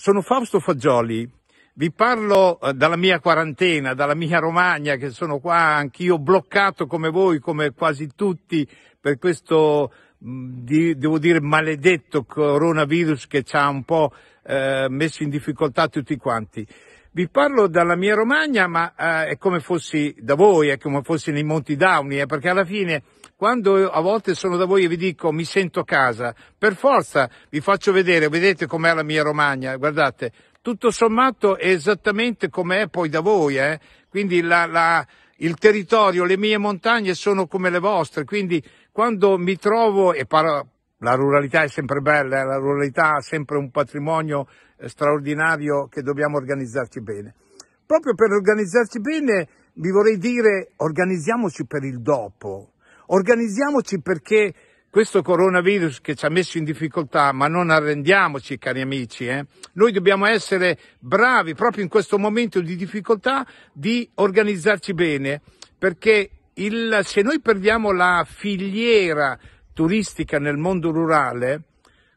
Sono Fausto Fagioli, vi parlo eh, dalla mia quarantena, dalla mia Romagna, che sono qua anch'io bloccato come voi, come quasi tutti, per questo, mm, devo dire, maledetto coronavirus che ci ha un po' eh, messo in difficoltà tutti quanti. Vi parlo dalla mia Romagna, ma eh, è come fossi da voi, è come fossi nei Monti Downey, eh, perché alla fine quando a volte sono da voi e vi dico mi sento casa, per forza vi faccio vedere, vedete com'è la mia Romagna, guardate, tutto sommato è esattamente com'è poi da voi, eh? quindi la, la, il territorio, le mie montagne sono come le vostre, quindi quando mi trovo, e parlo, la ruralità è sempre bella, eh, la ruralità ha sempre un patrimonio eh, straordinario che dobbiamo organizzarci bene. Proprio per organizzarci bene vi vorrei dire organizziamoci per il dopo, organizziamoci perché questo coronavirus che ci ha messo in difficoltà, ma non arrendiamoci cari amici, eh? noi dobbiamo essere bravi proprio in questo momento di difficoltà di organizzarci bene, perché il, se noi perdiamo la filiera turistica nel mondo rurale,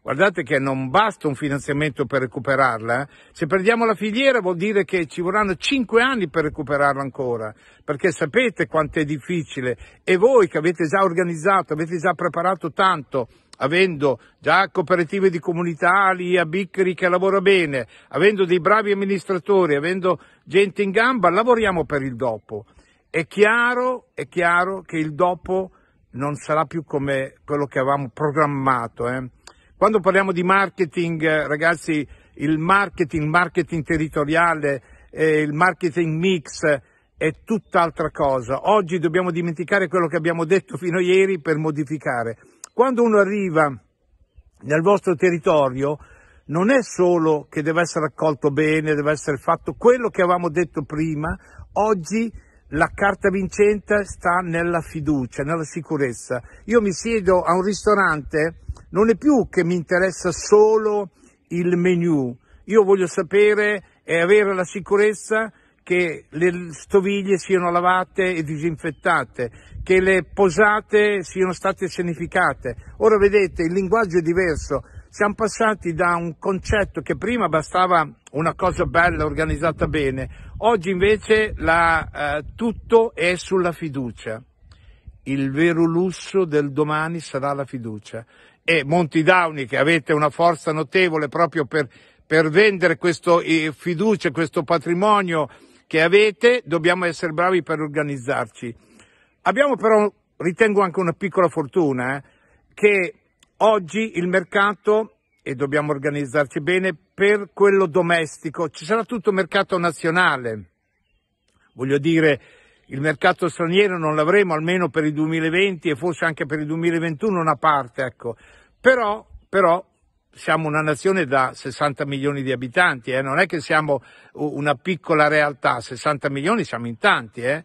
guardate che non basta un finanziamento per recuperarla, eh. se perdiamo la filiera vuol dire che ci vorranno cinque anni per recuperarla ancora, perché sapete quanto è difficile e voi che avete già organizzato, avete già preparato tanto, avendo già cooperative di comunità, lì a Biccari che lavora bene, avendo dei bravi amministratori, avendo gente in gamba, lavoriamo per il dopo. È chiaro, è chiaro che il dopo non sarà più come quello che avevamo programmato. Eh. Quando parliamo di marketing, eh, ragazzi, il marketing, marketing territoriale, eh, il marketing mix è tutt'altra cosa. Oggi dobbiamo dimenticare quello che abbiamo detto fino a ieri per modificare. Quando uno arriva nel vostro territorio, non è solo che deve essere accolto bene, deve essere fatto quello che avevamo detto prima, oggi la carta vincente sta nella fiducia, nella sicurezza. Io mi siedo a un ristorante, non è più che mi interessa solo il menu. Io voglio sapere e avere la sicurezza che le stoviglie siano lavate e disinfettate, che le posate siano state sanificate. Ora vedete, il linguaggio è diverso. Siamo passati da un concetto che prima bastava una cosa bella, organizzata bene, oggi invece la, eh, tutto è sulla fiducia. Il vero lusso del domani sarà la fiducia. E Monti Downey, che avete una forza notevole proprio per, per vendere questo eh, fiducia, questo patrimonio che avete, dobbiamo essere bravi per organizzarci. Abbiamo però, ritengo anche una piccola fortuna, eh, che Oggi il mercato, e dobbiamo organizzarci bene, per quello domestico, ci sarà tutto mercato nazionale. Voglio dire, il mercato straniero non l'avremo almeno per il 2020 e forse anche per il 2021 una parte, ecco. Però, però siamo una nazione da 60 milioni di abitanti, eh? non è che siamo una piccola realtà, 60 milioni siamo in tanti. Eh?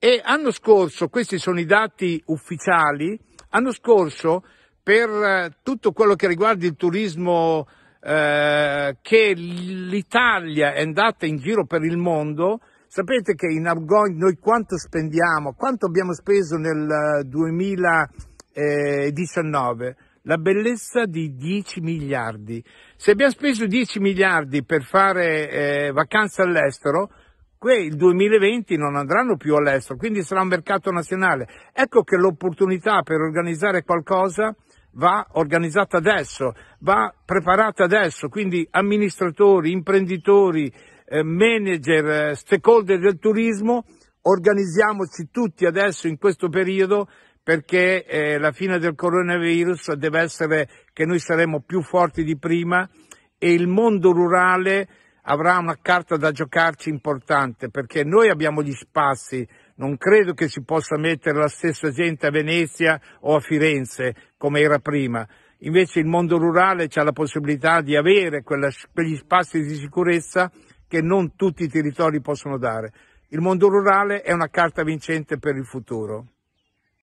E l'anno scorso, questi sono i dati ufficiali, l'anno scorso per eh, tutto quello che riguarda il turismo eh, che l'Italia è andata in giro per il mondo, sapete che in Argogna noi quanto spendiamo, quanto abbiamo speso nel 2019? Eh, La bellezza di 10 miliardi. Se abbiamo speso 10 miliardi per fare eh, vacanze all'estero, quei 2020 non andranno più all'estero, quindi sarà un mercato nazionale. Ecco che l'opportunità per organizzare qualcosa va organizzata adesso, va preparata adesso, quindi amministratori, imprenditori, eh, manager, eh, stakeholder del turismo, organizziamoci tutti adesso in questo periodo perché eh, la fine del coronavirus deve essere che noi saremo più forti di prima e il mondo rurale avrà una carta da giocarci importante perché noi abbiamo gli spazi, non credo che si possa mettere la stessa gente a Venezia o a Firenze, come era prima. Invece il mondo rurale ha la possibilità di avere quella, quegli spazi di sicurezza che non tutti i territori possono dare. Il mondo rurale è una carta vincente per il futuro.